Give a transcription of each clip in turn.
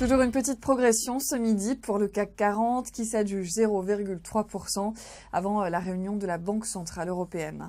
Toujours une petite progression ce midi pour le CAC 40 qui s'adjuge 0,3% avant euh, la réunion de la Banque Centrale Européenne.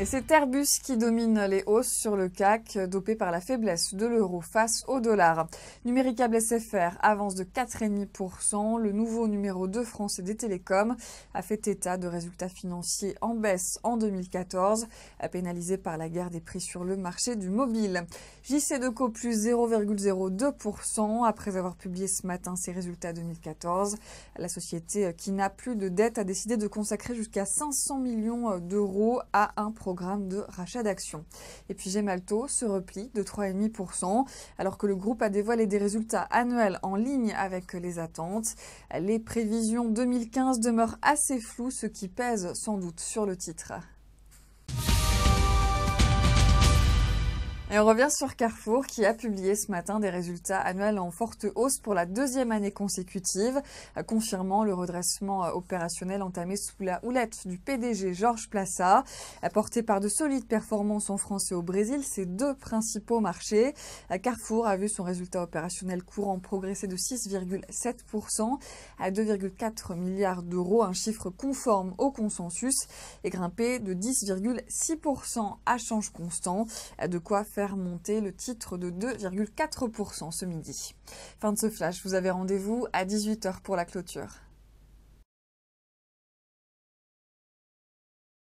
Et c'est Airbus qui domine les hausses sur le CAC, dopé par la faiblesse de l'euro face au dollar. Numéricable SFR avance de 4,5%. Le nouveau numéro 2 français des télécoms a fait état de résultats financiers en baisse en 2014, pénalisé par la guerre des prix sur le marché du mobile. JC Deco plus 0,02% après avoir publié ce matin ses résultats 2014. La société qui n'a plus de dette a décidé de consacrer jusqu'à 500 millions d'euros à un projet programme de rachat d'actions. Et puis Gemalto se replie de 3,5%, alors que le groupe a dévoilé des résultats annuels en ligne avec les attentes. Les prévisions 2015 demeurent assez floues, ce qui pèse sans doute sur le titre. on revient sur Carrefour qui a publié ce matin des résultats annuels en forte hausse pour la deuxième année consécutive, euh, confirmant le redressement euh, opérationnel entamé sous la houlette du PDG Georges Plaça. Apporté euh, par de solides performances en France et au Brésil, ses deux principaux marchés. Carrefour a vu son résultat opérationnel courant progresser de 6,7% à 2,4 milliards d'euros, un chiffre conforme au consensus, et grimper de 10,6% à change constant, de quoi faire monter le titre de 2,4% ce midi. Fin de ce flash, vous avez rendez-vous à 18h pour la clôture.